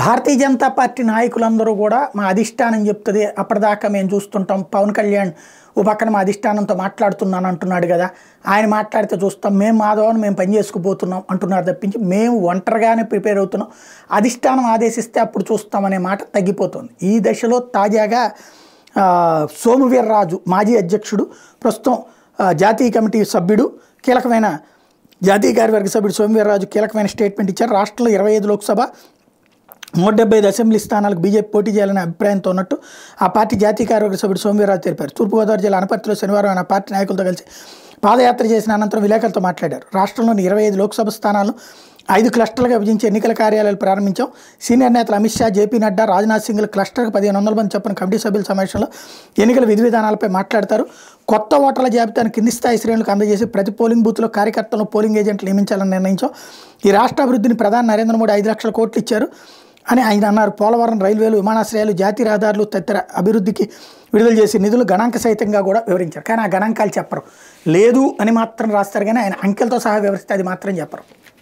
భారతీయ Janata party నాయకులందరూ కూడా మా అధిష్టానం చెప్తుంది అప్పటిదాకా మేము చూస్తుంటాం పవన్ కళ్యాణ్ ఓ పక్కన మా అధిష్టానంతో మాట్లాడుతున్నాను అంటున్నాడు కదా ఆయన మాట్లాడితే చూస్తాం మేము మాధవని మేము పని చేసుకుపోతున్నాం అంటున్నారు తప్పించి మేము ఒంటరిగానే ప్రిపేర్ అవుతున్నాం అధిష్టానం ఆదేశిస్తే అప్పుడు చూస్తామనే మాట తగ్గిపోతుంది ఈ దశలో తాజాగా సోమువీర్రాజు మాజీ అధ్యక్షుడు ప్రస్తుతం జాతీయ కమిటీ సభ్యుడు కీలకమైన జాతీయ కార్యవర్గ సభ్యుడు సోమవీర్రాజు కీలకమైన స్టేట్మెంట్ ఇచ్చారు రాష్ట్రంలో ఇరవై ఐదు లోక్సభ నూట డెబ్బై ఐదు అసెంబ్లీ స్థానాలకు బీజేపీ పోటీ చేయాలనే అభిప్రాయంతో ఉన్నట్టు ఆ పార్టీ జాతీయ కార్యవర్గ సభ్యుడు సోమవీరరావు తెలిపారు తూర్పుగోదావరి జిల్లా అనపర్తిలో శనివారం ఆయన పార్టీ నాయకులతో కలిసి పాదయాత్ర చేసిన అనంతరం విలేకరులతో మాట్లాడారు రాష్ట్రంలోని ఇరవై ఐదు లోక్సభ స్థానాలను ఐదు క్లస్టర్లుగా విభజించి ఎన్నికల కార్యాలయాలు ప్రారంభించాం సీనియర్ నేతలు అమిత్ షా జేపీ నడ్డా రాజ్నాథ్ సింగ్ క్లస్టర్కి పదిహేను వందల మంది చొప్పున కమిటీ సభ్యుల సమావేశంలో ఎన్నికల విధి విధానాలపై మాట్లాడతారు కొత్త ఓటర్ల జాబితాను కింది స్థాయి శ్రేణులకు అందజేసి ప్రతి పోలింగ్ బూత్లో కార్యకర్తలను పోలింగ్ ఏజెంట్లు నియమించాలని నిర్ణయించాం ఈ రాష్ట్ర అభివృద్ధిని ప్రధాని నరేంద్ర మోడీ ఐదు లక్షల కోట్లు ఇచ్చారు అని ఆయన అన్నారు పోలవరం రైల్వేలు విమానాశ్రయాలు జాతీయ రహదారులు తదితర అభివృద్ధికి విడుదల చేసి నిధులు గణాంక సహితంగా కూడా వివరించారు కానీ ఆ గణాంకాలు చెప్పరు లేదు అని మాత్రం రాస్తారు కానీ ఆయన అంకెలతో సహా వివరిస్తే అది మాత్రం చెప్పరు